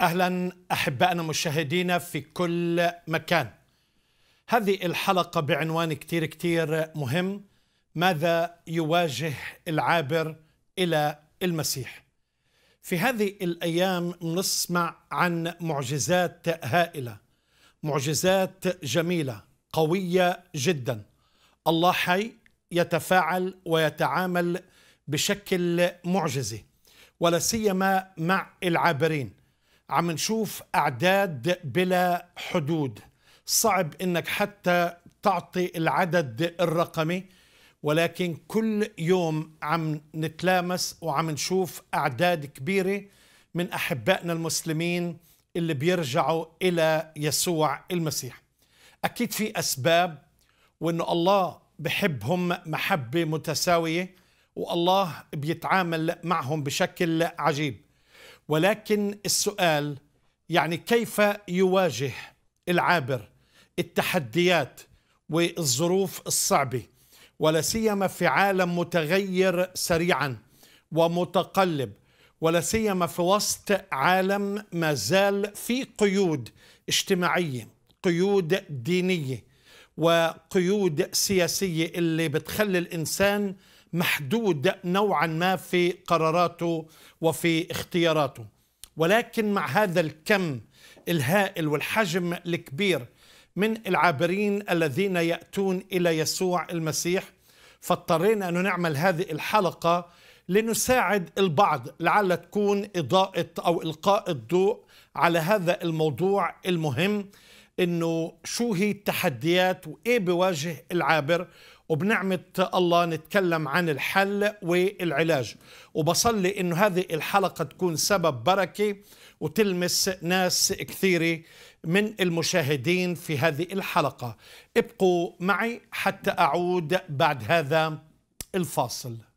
اهلا احبائنا مشاهدينا في كل مكان. هذه الحلقه بعنوان كتير كتير مهم ماذا يواجه العابر الى المسيح. في هذه الايام نسمع عن معجزات هائله، معجزات جميله، قويه جدا. الله حي يتفاعل ويتعامل بشكل معجزي ولا سيما مع العابرين. عم نشوف أعداد بلا حدود صعب إنك حتى تعطي العدد الرقمي ولكن كل يوم عم نتلامس وعم نشوف أعداد كبيرة من أحبائنا المسلمين اللي بيرجعوا إلى يسوع المسيح أكيد في أسباب وإنه الله بحبهم محبة متساوية والله بيتعامل معهم بشكل عجيب ولكن السؤال يعني كيف يواجه العابر التحديات والظروف الصعبه ولا سيما في عالم متغير سريعا ومتقلب ولا سيما في وسط عالم ما زال في قيود اجتماعيه قيود دينيه وقيود سياسيه اللي بتخلي الانسان محدود نوعا ما في قراراته وفي اختياراته ولكن مع هذا الكم الهائل والحجم الكبير من العابرين الذين ياتون الى يسوع المسيح فاضطرينا ان نعمل هذه الحلقه لنساعد البعض لعل تكون اضاءه او القاء الضوء على هذا الموضوع المهم انه شو هي التحديات وايه بواجه العابر وبنعمة الله نتكلم عن الحل والعلاج وبصلي انه هذه الحلقة تكون سبب بركة وتلمس ناس كثيرة من المشاهدين في هذه الحلقة ابقوا معي حتى أعود بعد هذا الفاصل